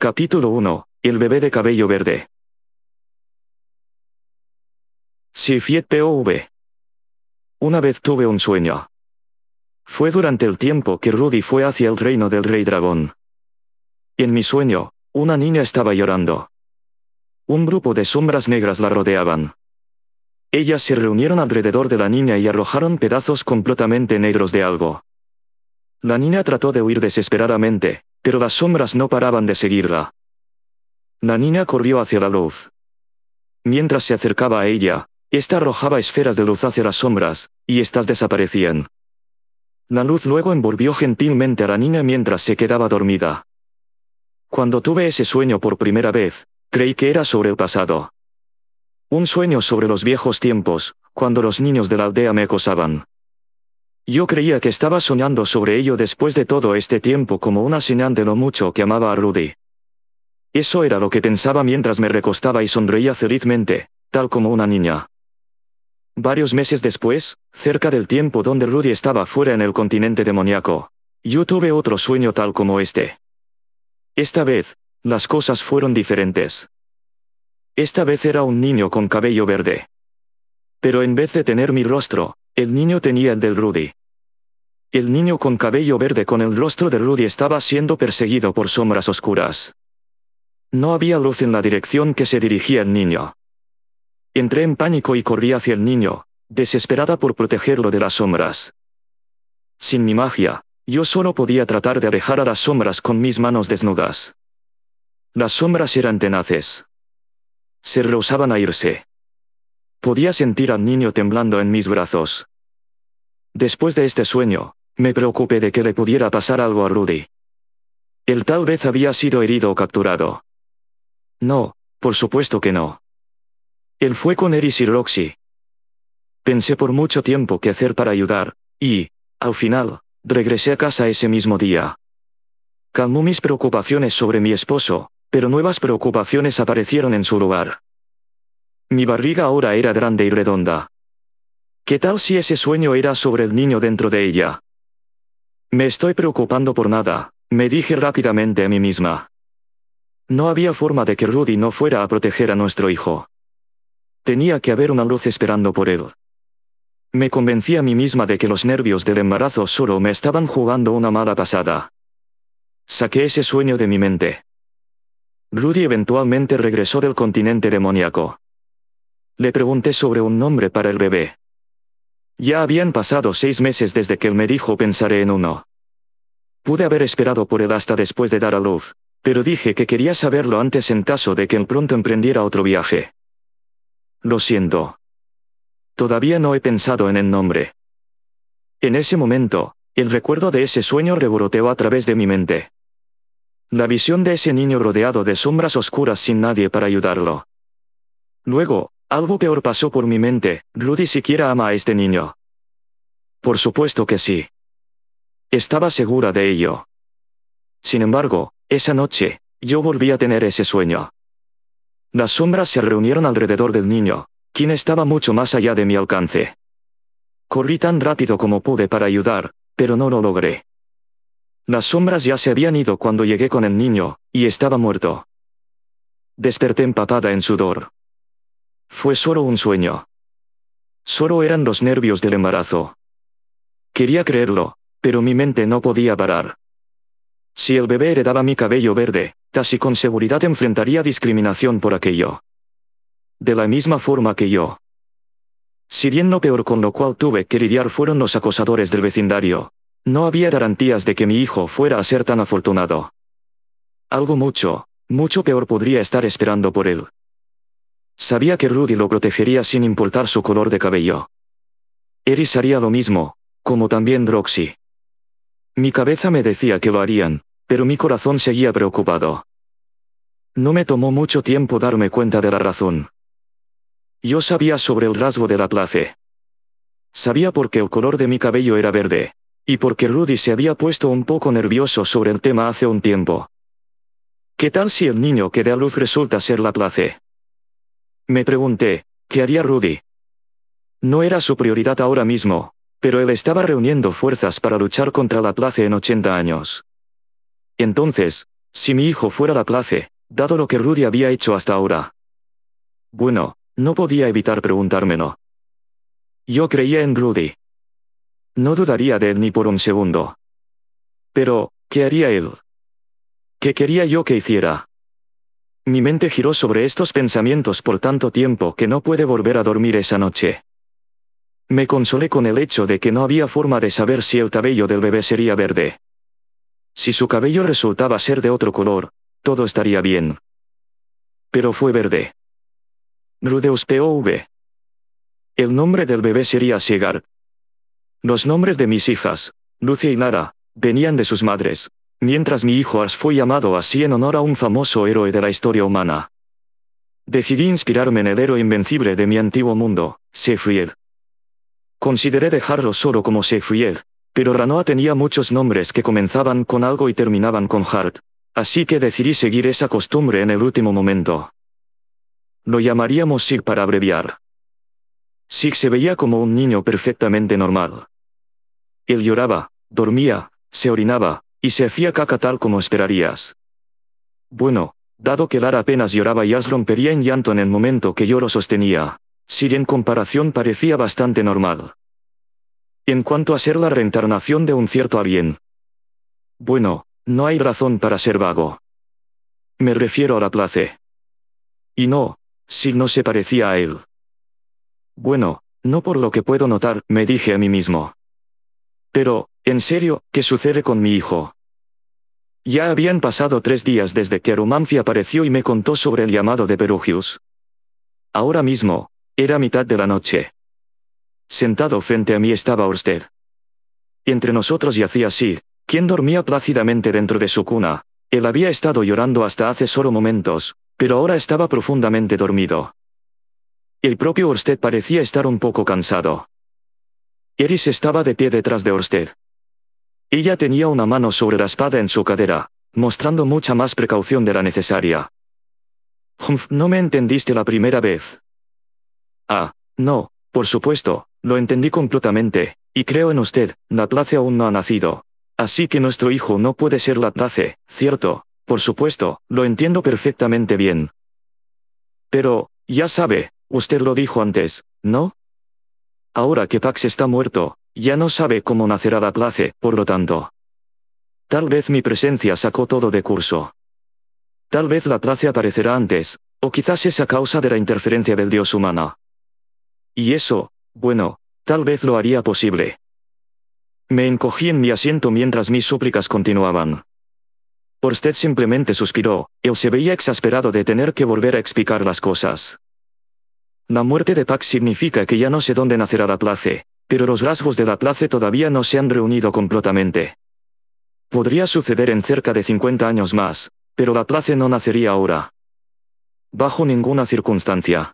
Capítulo 1. El bebé de cabello verde. POV. Una vez tuve un sueño. Fue durante el tiempo que Rudy fue hacia el reino del rey dragón. En mi sueño, una niña estaba llorando. Un grupo de sombras negras la rodeaban. Ellas se reunieron alrededor de la niña y arrojaron pedazos completamente negros de algo. La niña trató de huir desesperadamente, pero las sombras no paraban de seguirla. La niña corrió hacia la luz. Mientras se acercaba a ella, ésta arrojaba esferas de luz hacia las sombras, y éstas desaparecían. La luz luego envolvió gentilmente a la niña mientras se quedaba dormida. Cuando tuve ese sueño por primera vez, creí que era sobre el pasado. Un sueño sobre los viejos tiempos, cuando los niños de la aldea me acosaban. Yo creía que estaba soñando sobre ello después de todo este tiempo como una señal de lo mucho que amaba a Rudy. Eso era lo que pensaba mientras me recostaba y sonreía felizmente, tal como una niña. Varios meses después, cerca del tiempo donde Rudy estaba fuera en el continente demoníaco, yo tuve otro sueño tal como este. Esta vez, las cosas fueron diferentes. Esta vez era un niño con cabello verde. Pero en vez de tener mi rostro, el niño tenía el del Rudy. El niño con cabello verde con el rostro de Rudy estaba siendo perseguido por sombras oscuras. No había luz en la dirección que se dirigía el niño. Entré en pánico y corrí hacia el niño, desesperada por protegerlo de las sombras. Sin mi magia, yo solo podía tratar de alejar a las sombras con mis manos desnudas. Las sombras eran tenaces. Se rehusaban a irse. Podía sentir al niño temblando en mis brazos. Después de este sueño, me preocupé de que le pudiera pasar algo a Rudy. Él tal vez había sido herido o capturado. No, por supuesto que no. Él fue con Eris y Roxy. Pensé por mucho tiempo qué hacer para ayudar, y, al final, regresé a casa ese mismo día. Calmó mis preocupaciones sobre mi esposo, pero nuevas preocupaciones aparecieron en su lugar. Mi barriga ahora era grande y redonda. ¿Qué tal si ese sueño era sobre el niño dentro de ella? Me estoy preocupando por nada, me dije rápidamente a mí misma. No había forma de que Rudy no fuera a proteger a nuestro hijo. Tenía que haber una luz esperando por él. Me convencí a mí misma de que los nervios del embarazo solo me estaban jugando una mala pasada. Saqué ese sueño de mi mente. Rudy eventualmente regresó del continente demoníaco. Le pregunté sobre un nombre para el bebé. Ya habían pasado seis meses desde que él me dijo pensaré en uno. Pude haber esperado por él hasta después de dar a luz, pero dije que quería saberlo antes en caso de que él pronto emprendiera otro viaje. Lo siento. Todavía no he pensado en el nombre. En ese momento, el recuerdo de ese sueño revoloteó a través de mi mente. La visión de ese niño rodeado de sombras oscuras sin nadie para ayudarlo. Luego, algo peor pasó por mi mente, Rudy siquiera ama a este niño. Por supuesto que sí. Estaba segura de ello. Sin embargo, esa noche, yo volví a tener ese sueño. Las sombras se reunieron alrededor del niño, quien estaba mucho más allá de mi alcance. Corrí tan rápido como pude para ayudar, pero no lo logré. Las sombras ya se habían ido cuando llegué con el niño, y estaba muerto. Desperté empapada en sudor. Fue solo un sueño. Solo eran los nervios del embarazo. Quería creerlo, pero mi mente no podía parar. Si el bebé heredaba mi cabello verde, casi con seguridad enfrentaría discriminación por aquello. De la misma forma que yo. Si bien no peor con lo cual tuve que lidiar fueron los acosadores del vecindario, no había garantías de que mi hijo fuera a ser tan afortunado. Algo mucho, mucho peor podría estar esperando por él. Sabía que Rudy lo protegería sin importar su color de cabello. Eris haría lo mismo, como también Droxy. Mi cabeza me decía que lo harían, pero mi corazón seguía preocupado. No me tomó mucho tiempo darme cuenta de la razón. Yo sabía sobre el rasgo de la place. Sabía qué el color de mi cabello era verde, y porque Rudy se había puesto un poco nervioso sobre el tema hace un tiempo. ¿Qué tal si el niño que da luz resulta ser la place? Me pregunté, ¿qué haría Rudy? No era su prioridad ahora mismo, pero él estaba reuniendo fuerzas para luchar contra la Place en 80 años. Entonces, si mi hijo fuera la Place, dado lo que Rudy había hecho hasta ahora. Bueno, no podía evitar preguntármelo. Yo creía en Rudy. No dudaría de él ni por un segundo. Pero, ¿qué haría él? ¿Qué quería yo que hiciera? Mi mente giró sobre estos pensamientos por tanto tiempo que no pude volver a dormir esa noche. Me consolé con el hecho de que no había forma de saber si el cabello del bebé sería verde. Si su cabello resultaba ser de otro color, todo estaría bien. Pero fue verde. Rudeus POV. El nombre del bebé sería Siegar. Los nombres de mis hijas, Lucia y Lara, venían de sus madres, mientras mi hijo Ars fue llamado así en honor a un famoso héroe de la historia humana. Decidí inspirarme en el héroe invencible de mi antiguo mundo, Seyfried. Consideré dejarlo solo como Seyfried, pero Ranoa tenía muchos nombres que comenzaban con algo y terminaban con Hart, así que decidí seguir esa costumbre en el último momento. Lo llamaríamos Sig para abreviar. Sig se veía como un niño perfectamente normal. Él lloraba, dormía, se orinaba, y se hacía caca tal como esperarías. Bueno, dado que Lara apenas lloraba y As rompería en llanto en el momento que yo lo sostenía, si en comparación parecía bastante normal. En cuanto a ser la reencarnación de un cierto alguien. Bueno, no hay razón para ser vago. Me refiero a la place. Y no, si no se parecía a él. Bueno, no por lo que puedo notar, me dije a mí mismo. Pero, en serio, ¿qué sucede con mi hijo? Ya habían pasado tres días desde que Arumanfi apareció y me contó sobre el llamado de Perugius. Ahora mismo, era mitad de la noche. Sentado frente a mí estaba Orsted. Entre nosotros yacía así, quien dormía plácidamente dentro de su cuna. Él había estado llorando hasta hace solo momentos, pero ahora estaba profundamente dormido. El propio Orsted parecía estar un poco cansado. Eris estaba de pie detrás de Orsted, ella tenía una mano sobre la espada en su cadera, mostrando mucha más precaución de la necesaria. Humph, no me entendiste la primera vez. Ah, no, por supuesto, lo entendí completamente, y creo en usted, la place aún no ha nacido. Así que nuestro hijo no puede ser la place, ¿cierto? Por supuesto, lo entiendo perfectamente bien. Pero, ya sabe, usted lo dijo antes, ¿no? Ahora que Pax está muerto, ya no sabe cómo nacerá la clase, por lo tanto. Tal vez mi presencia sacó todo de curso. Tal vez la clase aparecerá antes, o quizás es a causa de la interferencia del Dios humano. Y eso, bueno, tal vez lo haría posible. Me encogí en mi asiento mientras mis súplicas continuaban. Orsted simplemente suspiró, él se veía exasperado de tener que volver a explicar las cosas. La muerte de Pax significa que ya no sé dónde nacerá la clase, pero los rasgos de la clase todavía no se han reunido completamente. Podría suceder en cerca de 50 años más, pero la clase no nacería ahora. Bajo ninguna circunstancia.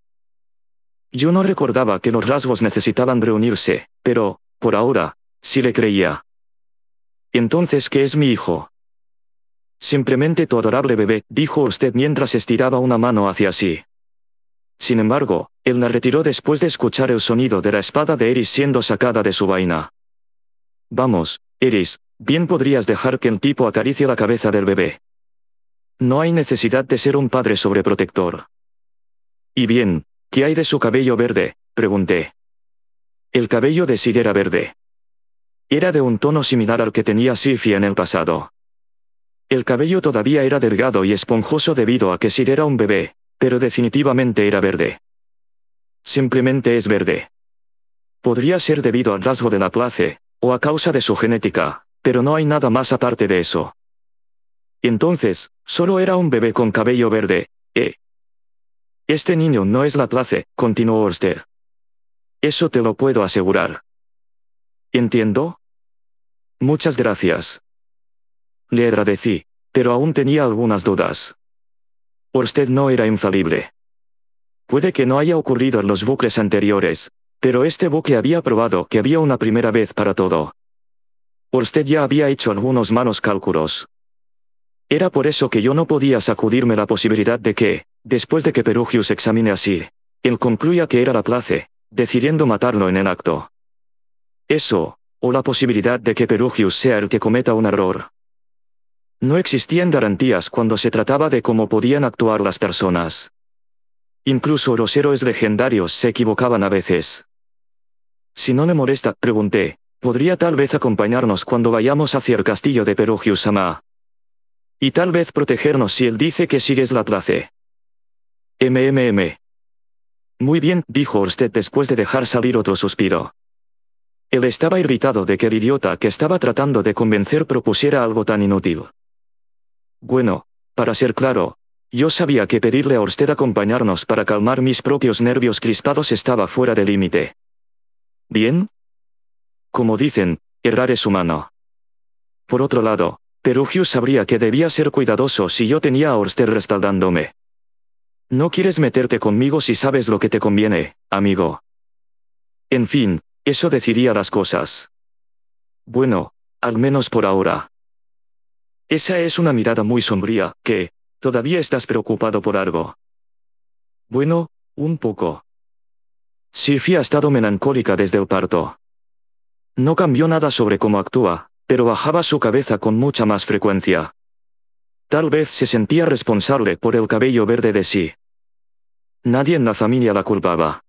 Yo no recordaba que los rasgos necesitaban reunirse, pero, por ahora, sí le creía. Entonces, ¿qué es mi hijo? Simplemente tu adorable bebé, dijo usted mientras estiraba una mano hacia sí. Sin embargo, él la retiró después de escuchar el sonido de la espada de Eris siendo sacada de su vaina. Vamos, Eris, bien podrías dejar que el tipo acaricie la cabeza del bebé. No hay necesidad de ser un padre sobreprotector. Y bien, ¿qué hay de su cabello verde? pregunté. El cabello de Sir era verde. Era de un tono similar al que tenía Sifia en el pasado. El cabello todavía era delgado y esponjoso debido a que Sir era un bebé, pero definitivamente era verde. Simplemente es verde. Podría ser debido al rasgo de la clase, o a causa de su genética, pero no hay nada más aparte de eso. Entonces, solo era un bebé con cabello verde, ¿eh? Este niño no es la place, continuó Orsted. Eso te lo puedo asegurar. ¿Entiendo? Muchas gracias. Le agradecí, pero aún tenía algunas dudas usted no era infalible. Puede que no haya ocurrido en los bucles anteriores, pero este buque había probado que había una primera vez para todo. Usted ya había hecho algunos malos cálculos. Era por eso que yo no podía sacudirme la posibilidad de que, después de que Perugius examine así, él concluya que era la place, decidiendo matarlo en el acto. Eso, o la posibilidad de que Perugius sea el que cometa un error, no existían garantías cuando se trataba de cómo podían actuar las personas. Incluso los héroes legendarios se equivocaban a veces. Si no le molesta, pregunté, podría tal vez acompañarnos cuando vayamos hacia el castillo de Perugiusama. Y tal vez protegernos si él dice que sigues la clase. MMM. Muy bien, dijo usted después de dejar salir otro suspiro. Él estaba irritado de que el idiota que estaba tratando de convencer propusiera algo tan inútil. Bueno, para ser claro, yo sabía que pedirle a usted acompañarnos para calmar mis propios nervios crispados estaba fuera de límite. ¿Bien? Como dicen, errar es humano. Por otro lado, Perugius sabría que debía ser cuidadoso si yo tenía a usted respaldándome. No quieres meterte conmigo si sabes lo que te conviene, amigo. En fin, eso decidía las cosas. Bueno, al menos por ahora. Esa es una mirada muy sombría, que, todavía estás preocupado por algo. Bueno, un poco. Sifi ha estado melancólica desde el parto. No cambió nada sobre cómo actúa, pero bajaba su cabeza con mucha más frecuencia. Tal vez se sentía responsable por el cabello verde de sí. Nadie en la familia la culpaba.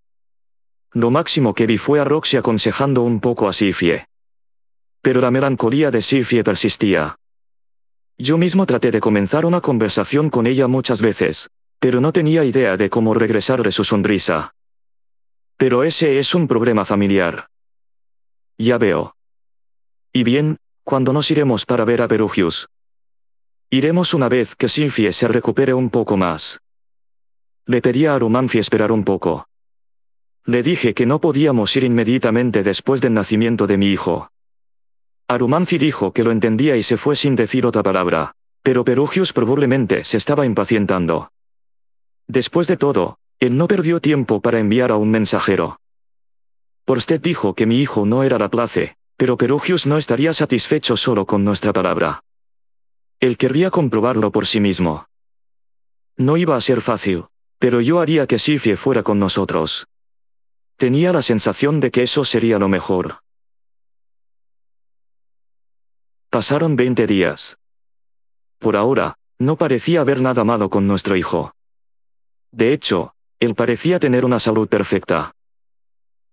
Lo máximo que vi fue a Roxy aconsejando un poco a Sifie. Pero la melancolía de Sifie persistía. Yo mismo traté de comenzar una conversación con ella muchas veces, pero no tenía idea de cómo regresarle su sonrisa. Pero ese es un problema familiar. Ya veo. Y bien, ¿cuándo nos iremos para ver a Perugius? Iremos una vez que sinfie se recupere un poco más. Le pedí a Arumanfi esperar un poco. Le dije que no podíamos ir inmediatamente después del nacimiento de mi hijo. Arumanzi dijo que lo entendía y se fue sin decir otra palabra. Pero Perugius probablemente se estaba impacientando. Después de todo, él no perdió tiempo para enviar a un mensajero. Porsted dijo que mi hijo no era la place, pero Perugius no estaría satisfecho solo con nuestra palabra. Él querría comprobarlo por sí mismo. No iba a ser fácil, pero yo haría que Sifie fuera con nosotros. Tenía la sensación de que eso sería lo mejor. Pasaron 20 días. Por ahora, no parecía haber nada malo con nuestro hijo. De hecho, él parecía tener una salud perfecta.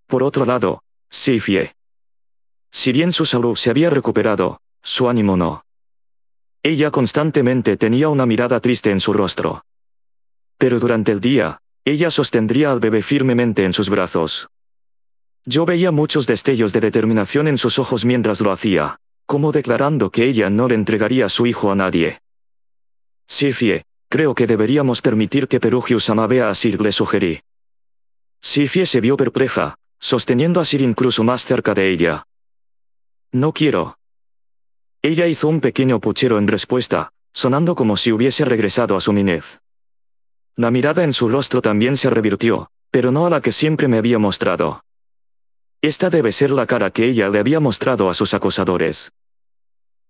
Por otro lado, Sifie. Si bien su salud se había recuperado, su ánimo no. Ella constantemente tenía una mirada triste en su rostro. Pero durante el día, ella sostendría al bebé firmemente en sus brazos. Yo veía muchos destellos de determinación en sus ojos mientras lo hacía como declarando que ella no le entregaría a su hijo a nadie. Sifie, creo que deberíamos permitir que perugius amabe a Sir, le sugerí. Sifie se vio perpleja, sosteniendo a Sir incluso más cerca de ella. No quiero. Ella hizo un pequeño puchero en respuesta, sonando como si hubiese regresado a su minez. La mirada en su rostro también se revirtió, pero no a la que siempre me había mostrado. Esta debe ser la cara que ella le había mostrado a sus acosadores.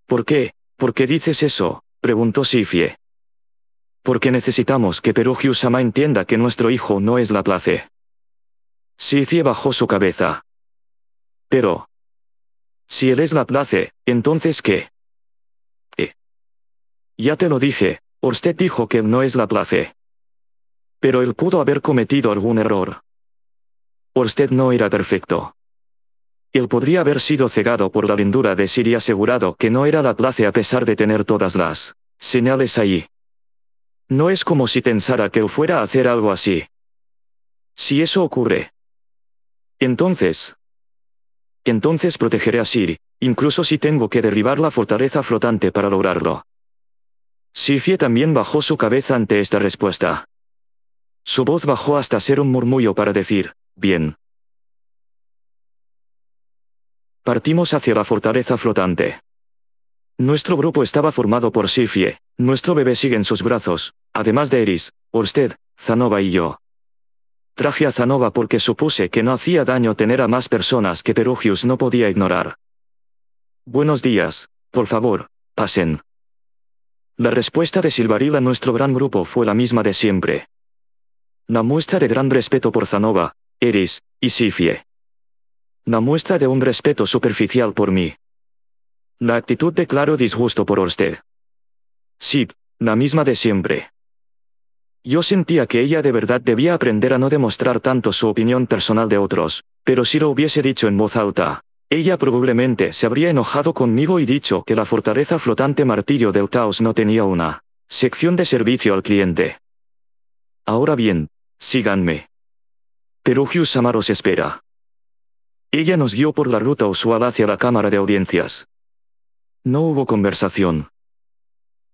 ¿Por qué? ¿Por qué dices eso? preguntó Sifie. Porque necesitamos que perugius entienda que nuestro hijo no es la place. Sifie bajó su cabeza. Pero. Si él es la place, entonces ¿qué? Eh. Ya te lo dije, usted dijo que él no es la place. Pero él pudo haber cometido algún error. Usted no era perfecto. Él podría haber sido cegado por la lindura de y asegurado que no era la place a pesar de tener todas las señales ahí. No es como si pensara que él fuera a hacer algo así. Si eso ocurre. Entonces. Entonces protegeré a Siri, incluso si tengo que derribar la fortaleza flotante para lograrlo. Sifie también bajó su cabeza ante esta respuesta. Su voz bajó hasta ser un murmullo para decir, bien, partimos hacia la fortaleza flotante. Nuestro grupo estaba formado por Sifie, nuestro bebé sigue en sus brazos, además de Eris, Orsted, Zanova y yo. Traje a Zanova porque supuse que no hacía daño tener a más personas que Perugius no podía ignorar. Buenos días, por favor, pasen. La respuesta de Silvaril a nuestro gran grupo fue la misma de siempre. La muestra de gran respeto por Zanova, Eris, y Sifie. La muestra de un respeto superficial por mí. La actitud de claro disgusto por usted, Sí, la misma de siempre. Yo sentía que ella de verdad debía aprender a no demostrar tanto su opinión personal de otros, pero si lo hubiese dicho en voz alta, ella probablemente se habría enojado conmigo y dicho que la fortaleza flotante martillo del caos no tenía una sección de servicio al cliente. Ahora bien, síganme. Perugius Samaros espera. Ella nos guió por la ruta usual hacia la cámara de audiencias. No hubo conversación.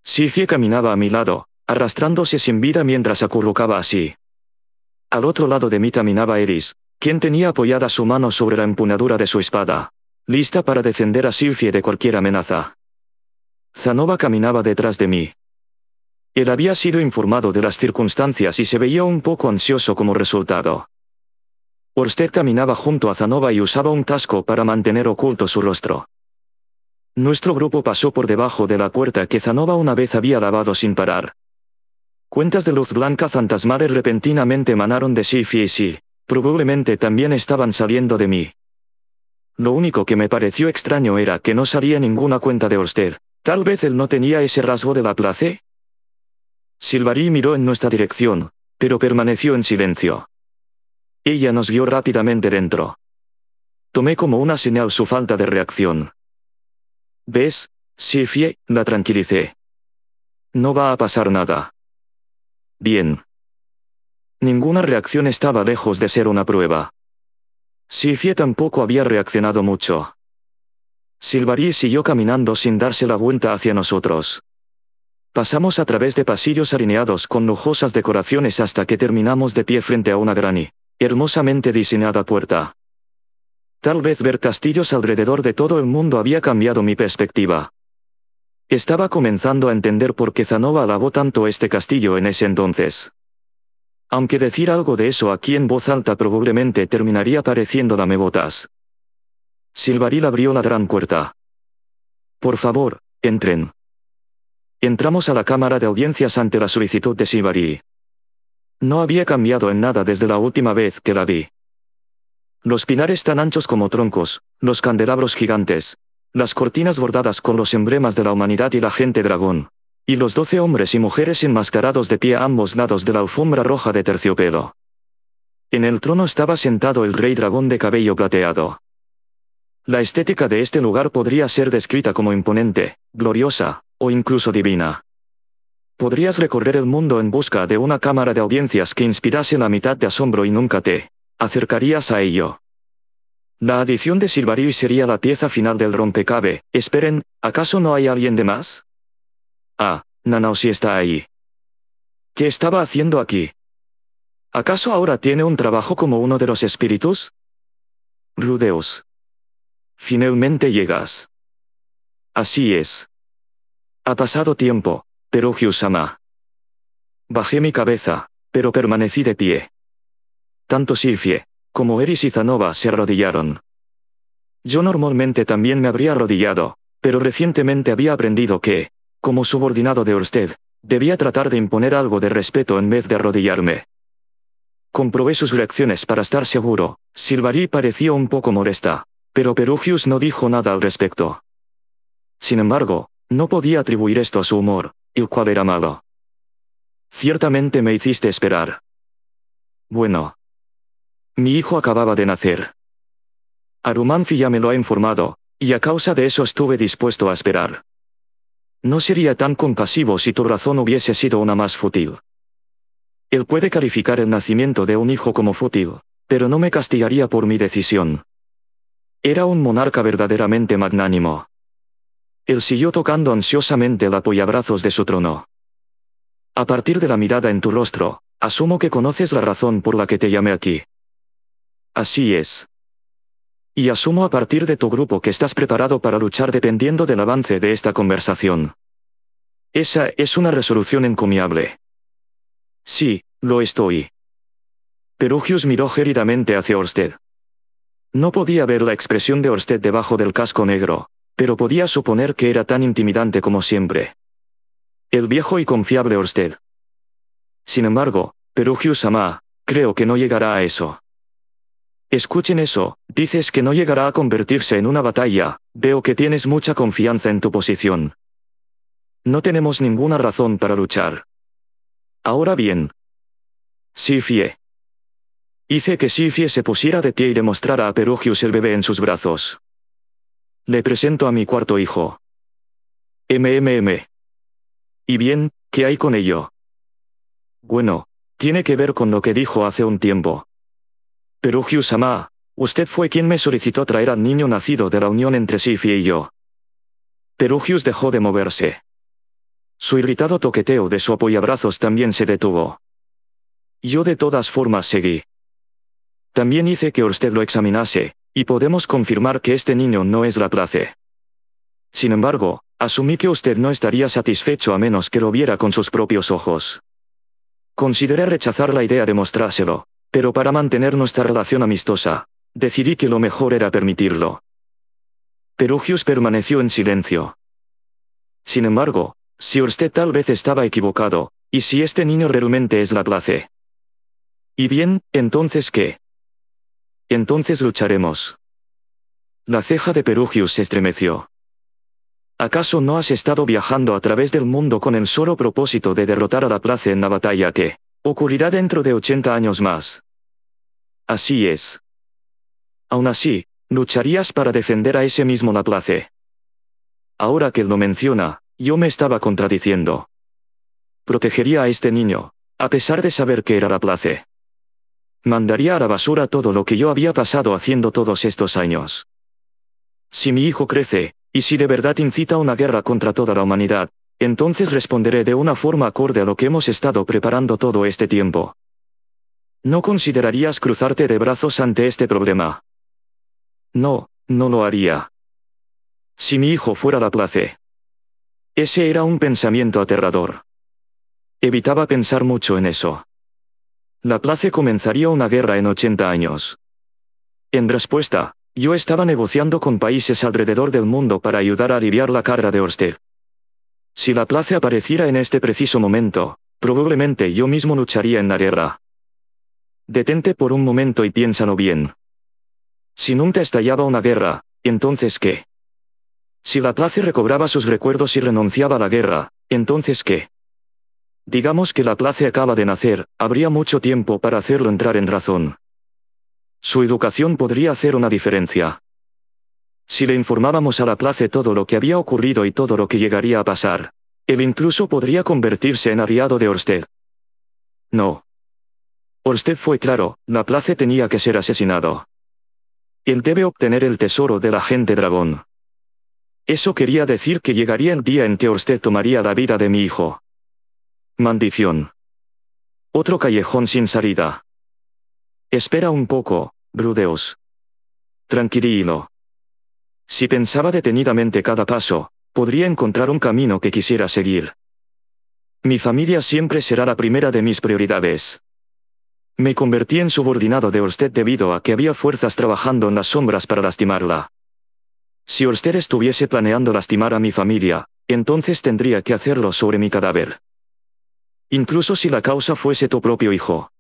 Sifie caminaba a mi lado, arrastrándose sin vida mientras acurrucaba así. Al otro lado de mí caminaba Eris, quien tenía apoyada su mano sobre la empunadura de su espada, lista para defender a Silphie de cualquier amenaza. Zanova caminaba detrás de mí. Él había sido informado de las circunstancias y se veía un poco ansioso como resultado. Orsted caminaba junto a Zanova y usaba un casco para mantener oculto su rostro. Nuestro grupo pasó por debajo de la puerta que Zanova una vez había lavado sin parar. Cuentas de luz blanca fantasmales repentinamente emanaron de sí y sí, probablemente también estaban saliendo de mí. Lo único que me pareció extraño era que no salía ninguna cuenta de Orsted. Tal vez él no tenía ese rasgo de la place. Silvarí miró en nuestra dirección, pero permaneció en silencio. Ella nos guió rápidamente dentro. Tomé como una señal su falta de reacción. ¿Ves? Si fie, la tranquilicé. No va a pasar nada. Bien. Ninguna reacción estaba lejos de ser una prueba. Sifie tampoco había reaccionado mucho. Silvarí siguió caminando sin darse la vuelta hacia nosotros. Pasamos a través de pasillos alineados con lujosas decoraciones hasta que terminamos de pie frente a una y. Hermosamente diseñada puerta. Tal vez ver castillos alrededor de todo el mundo había cambiado mi perspectiva. Estaba comenzando a entender por qué Zanova alabó tanto este castillo en ese entonces. Aunque decir algo de eso aquí en voz alta probablemente terminaría pareciendo lamebotas. Silvaril abrió la gran puerta. Por favor, entren. Entramos a la cámara de audiencias ante la solicitud de Silvaril. No había cambiado en nada desde la última vez que la vi. Los pilares tan anchos como troncos, los candelabros gigantes, las cortinas bordadas con los emblemas de la humanidad y la gente dragón, y los doce hombres y mujeres enmascarados de pie a ambos lados de la alfombra roja de terciopelo. En el trono estaba sentado el rey dragón de cabello plateado. La estética de este lugar podría ser descrita como imponente, gloriosa, o incluso divina. Podrías recorrer el mundo en busca de una cámara de audiencias que inspirase la mitad de asombro y nunca te acercarías a ello. La adición de y sería la pieza final del rompecabe. Esperen, ¿acaso no hay alguien de más? Ah, sí está ahí. ¿Qué estaba haciendo aquí? ¿Acaso ahora tiene un trabajo como uno de los espíritus? Rudeus. Finalmente llegas. Así es. Ha pasado tiempo pero ama. Bajé mi cabeza, pero permanecí de pie. Tanto Sirfie, como Eris y Zanova se arrodillaron. Yo normalmente también me habría arrodillado, pero recientemente había aprendido que, como subordinado de usted, debía tratar de imponer algo de respeto en vez de arrodillarme. Comprobé sus reacciones para estar seguro, Silvari pareció un poco molesta, pero Perugius no dijo nada al respecto. Sin embargo, no podía atribuir esto a su humor, era amado. Ciertamente me hiciste esperar. Bueno. Mi hijo acababa de nacer. Arumanfi ya me lo ha informado, y a causa de eso estuve dispuesto a esperar. No sería tan compasivo si tu razón hubiese sido una más fútil. Él puede calificar el nacimiento de un hijo como fútil, pero no me castigaría por mi decisión. Era un monarca verdaderamente magnánimo. Él siguió tocando ansiosamente el apoyabrazos de su trono. A partir de la mirada en tu rostro, asumo que conoces la razón por la que te llamé aquí. Así es. Y asumo a partir de tu grupo que estás preparado para luchar dependiendo del avance de esta conversación. Esa es una resolución encomiable. Sí, lo estoy. Perugius miró géridamente hacia Orsted. No podía ver la expresión de Orsted debajo del casco negro, pero podía suponer que era tan intimidante como siempre. El viejo y confiable Orsted. Sin embargo, Perugius-sama, creo que no llegará a eso. Escuchen eso, dices que no llegará a convertirse en una batalla, veo que tienes mucha confianza en tu posición. No tenemos ninguna razón para luchar. Ahora bien. Sifie. Hice que Sifie se pusiera de pie y demostrara a Perugius el bebé en sus brazos. Le presento a mi cuarto hijo. MMM. ¿Y bien, qué hay con ello? Bueno, tiene que ver con lo que dijo hace un tiempo. Perugius Amá, usted fue quien me solicitó traer al niño nacido de la unión entre Sifi y yo. Perugius dejó de moverse. Su irritado toqueteo de su apoyabrazos también se detuvo. Yo de todas formas seguí. También hice que usted lo examinase, y podemos confirmar que este niño no es la clase. Sin embargo, asumí que usted no estaría satisfecho a menos que lo viera con sus propios ojos. Consideré rechazar la idea de mostrárselo, pero para mantener nuestra relación amistosa, decidí que lo mejor era permitirlo. Perugius permaneció en silencio. Sin embargo, si usted tal vez estaba equivocado, y si este niño realmente es la clase. Y bien, entonces qué? Entonces lucharemos. La ceja de Perugius se estremeció. ¿Acaso no has estado viajando a través del mundo con el solo propósito de derrotar a la plaza en la batalla que ocurrirá dentro de 80 años más? Así es. Aún así, lucharías para defender a ese mismo Laplace. Ahora que lo menciona, yo me estaba contradiciendo. Protegería a este niño, a pesar de saber que era la place. Mandaría a la basura todo lo que yo había pasado haciendo todos estos años. Si mi hijo crece, y si de verdad incita una guerra contra toda la humanidad, entonces responderé de una forma acorde a lo que hemos estado preparando todo este tiempo. ¿No considerarías cruzarte de brazos ante este problema? No, no lo haría. Si mi hijo fuera la place. Ese era un pensamiento aterrador. Evitaba pensar mucho en eso la place comenzaría una guerra en 80 años. En respuesta, yo estaba negociando con países alrededor del mundo para ayudar a aliviar la carga de Orsted. Si la place apareciera en este preciso momento, probablemente yo mismo lucharía en la guerra. Detente por un momento y piénsalo bien. Si nunca estallaba una guerra, entonces ¿qué? Si la place recobraba sus recuerdos y renunciaba a la guerra, entonces ¿qué? Digamos que la clase acaba de nacer, habría mucho tiempo para hacerlo entrar en razón. Su educación podría hacer una diferencia. Si le informábamos a la clase todo lo que había ocurrido y todo lo que llegaría a pasar, él incluso podría convertirse en aliado de Orsted. No. Orsted fue claro, la clase tenía que ser asesinado. Él debe obtener el tesoro de la gente dragón. Eso quería decir que llegaría el día en que Orsted tomaría la vida de mi hijo. «Maldición. Otro callejón sin salida. Espera un poco, Brudeos. Tranquilílo. Si pensaba detenidamente cada paso, podría encontrar un camino que quisiera seguir. Mi familia siempre será la primera de mis prioridades. Me convertí en subordinado de usted debido a que había fuerzas trabajando en las sombras para lastimarla. Si usted estuviese planeando lastimar a mi familia, entonces tendría que hacerlo sobre mi cadáver incluso si la causa fuese tu propio hijo.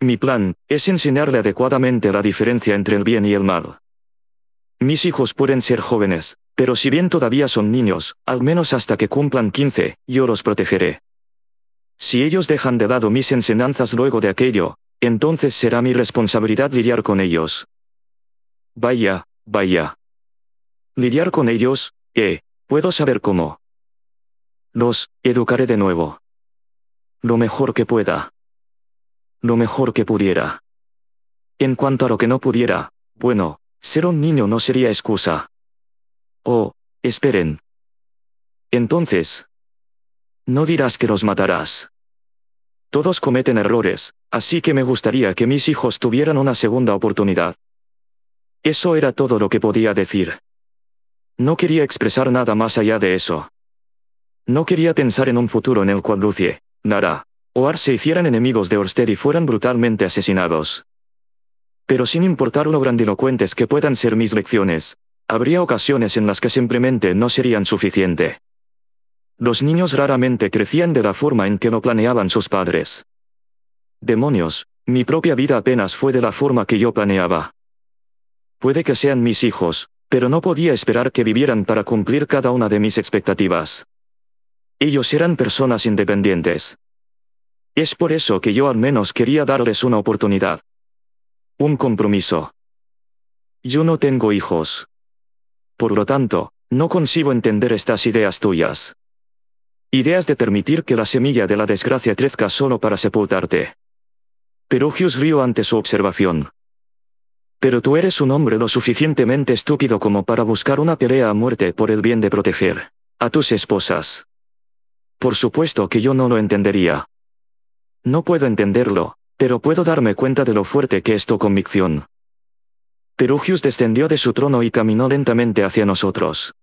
Mi plan, es enseñarle adecuadamente la diferencia entre el bien y el mal. Mis hijos pueden ser jóvenes, pero si bien todavía son niños, al menos hasta que cumplan 15, yo los protegeré. Si ellos dejan de lado mis enseñanzas luego de aquello, entonces será mi responsabilidad lidiar con ellos. Vaya, vaya. Lidiar con ellos, eh, puedo saber cómo. Los, educaré de nuevo. Lo mejor que pueda. Lo mejor que pudiera. En cuanto a lo que no pudiera, bueno, ser un niño no sería excusa. Oh, esperen. Entonces. No dirás que los matarás. Todos cometen errores, así que me gustaría que mis hijos tuvieran una segunda oportunidad. Eso era todo lo que podía decir. No quería expresar nada más allá de eso. No quería pensar en un futuro en el cual Lucie, Nara, Oar se hicieran enemigos de Orsted y fueran brutalmente asesinados. Pero sin importar lo grandilocuentes que puedan ser mis lecciones, habría ocasiones en las que simplemente no serían suficiente. Los niños raramente crecían de la forma en que lo planeaban sus padres. Demonios, mi propia vida apenas fue de la forma que yo planeaba. Puede que sean mis hijos, pero no podía esperar que vivieran para cumplir cada una de mis expectativas. Ellos eran personas independientes. Es por eso que yo al menos quería darles una oportunidad. Un compromiso. Yo no tengo hijos. Por lo tanto, no consigo entender estas ideas tuyas. Ideas de permitir que la semilla de la desgracia crezca solo para sepultarte. Pero Perugius rió ante su observación. Pero tú eres un hombre lo suficientemente estúpido como para buscar una pelea a muerte por el bien de proteger a tus esposas. Por supuesto que yo no lo entendería. No puedo entenderlo, pero puedo darme cuenta de lo fuerte que es tu convicción. Perugius descendió de su trono y caminó lentamente hacia nosotros.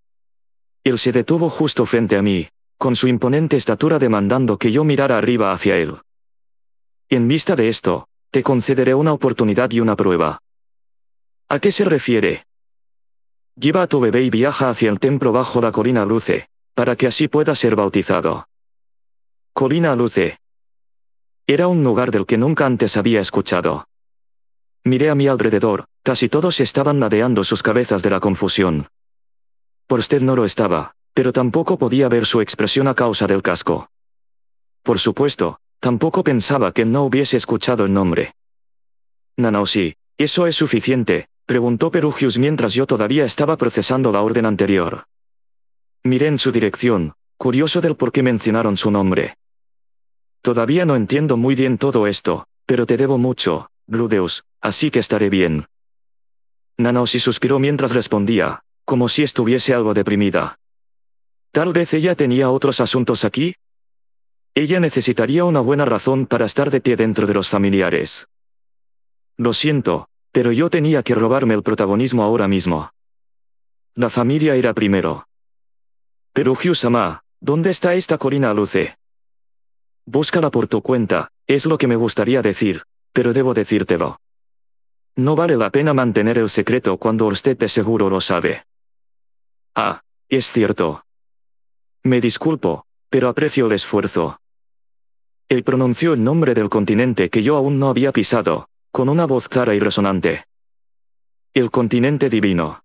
Él se detuvo justo frente a mí, con su imponente estatura demandando que yo mirara arriba hacia él. En vista de esto, te concederé una oportunidad y una prueba. ¿A qué se refiere? Lleva a tu bebé y viaja hacia el templo bajo la colina Luce, para que así pueda ser bautizado. Colina Luce. Era un lugar del que nunca antes había escuchado. Miré a mi alrededor, casi todos estaban nadeando sus cabezas de la confusión. Por usted no lo estaba, pero tampoco podía ver su expresión a causa del casco. Por supuesto, tampoco pensaba que no hubiese escuchado el nombre. sí ¿eso es suficiente? preguntó Perugius mientras yo todavía estaba procesando la orden anterior. Miré en su dirección, curioso del por qué mencionaron su nombre. Todavía no entiendo muy bien todo esto, pero te debo mucho, Rudeus, así que estaré bien. Nanosi suspiró mientras respondía, como si estuviese algo deprimida. Tal vez ella tenía otros asuntos aquí. Ella necesitaría una buena razón para estar de pie dentro de los familiares. Lo siento, pero yo tenía que robarme el protagonismo ahora mismo. La familia era primero. Pero sama ¿dónde está esta Corina Luce? Búscala por tu cuenta, es lo que me gustaría decir, pero debo decírtelo. No vale la pena mantener el secreto cuando usted de seguro lo sabe. Ah, es cierto. Me disculpo, pero aprecio el esfuerzo. Él pronunció el nombre del continente que yo aún no había pisado, con una voz clara y resonante. El continente divino.